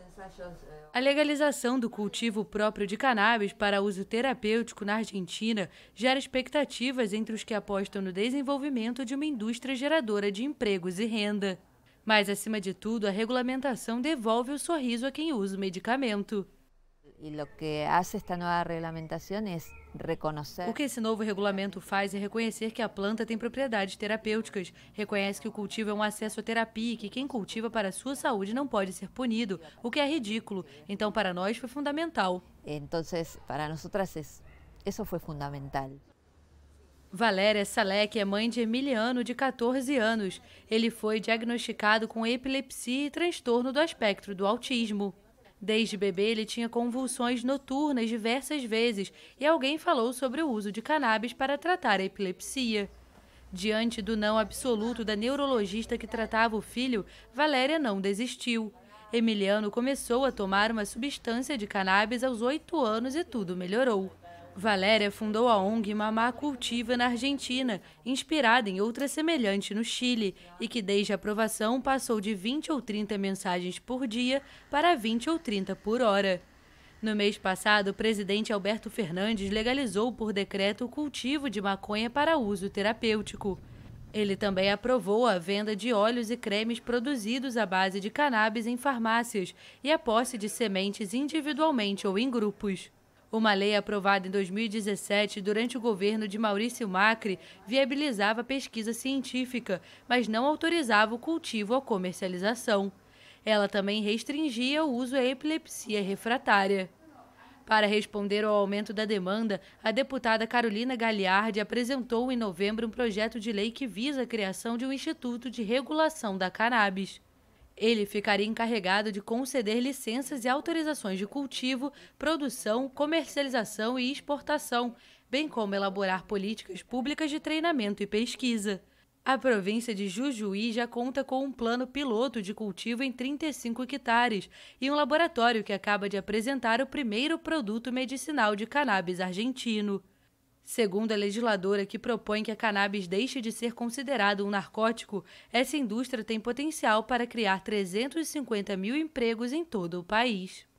É, a legalização do cultivo próprio de cannabis para uso terapêutico na Argentina gera expectativas entre os que apostam no desenvolvimento de uma indústria geradora de empregos e renda. Mas, acima de tudo, a regulamentação devolve o sorriso a quem usa o medicamento. E o que faz esta nova regulamentação é reconhecer. O que esse novo regulamento faz é reconhecer que a planta tem propriedades terapêuticas, reconhece que o cultivo é um acesso à terapia e que quem cultiva para sua saúde não pode ser punido, o que é ridículo. Então, para nós foi fundamental. Então, para nós, isso foi fundamental. Valéria Salek é mãe de Emiliano, de 14 anos. Ele foi diagnosticado com epilepsia e transtorno do espectro do autismo. Desde bebê, ele tinha convulsões noturnas diversas vezes e alguém falou sobre o uso de cannabis para tratar a epilepsia. Diante do não absoluto da neurologista que tratava o filho, Valéria não desistiu. Emiliano começou a tomar uma substância de cannabis aos oito anos e tudo melhorou. Valéria fundou a ONG Mamá Cultiva na Argentina, inspirada em outra semelhante no Chile, e que desde a aprovação passou de 20 ou 30 mensagens por dia para 20 ou 30 por hora. No mês passado, o presidente Alberto Fernandes legalizou por decreto o cultivo de maconha para uso terapêutico. Ele também aprovou a venda de óleos e cremes produzidos à base de cannabis em farmácias e a posse de sementes individualmente ou em grupos. Uma lei aprovada em 2017 durante o governo de Maurício Macri viabilizava a pesquisa científica, mas não autorizava o cultivo ou comercialização. Ela também restringia o uso à epilepsia refratária. Para responder ao aumento da demanda, a deputada Carolina Gagliardi apresentou em novembro um projeto de lei que visa a criação de um Instituto de Regulação da Cannabis. Ele ficaria encarregado de conceder licenças e autorizações de cultivo, produção, comercialização e exportação, bem como elaborar políticas públicas de treinamento e pesquisa. A província de Jujuí já conta com um plano piloto de cultivo em 35 hectares e um laboratório que acaba de apresentar o primeiro produto medicinal de cannabis argentino. Segundo a legisladora que propõe que a cannabis deixe de ser considerado um narcótico, essa indústria tem potencial para criar 350 mil empregos em todo o país.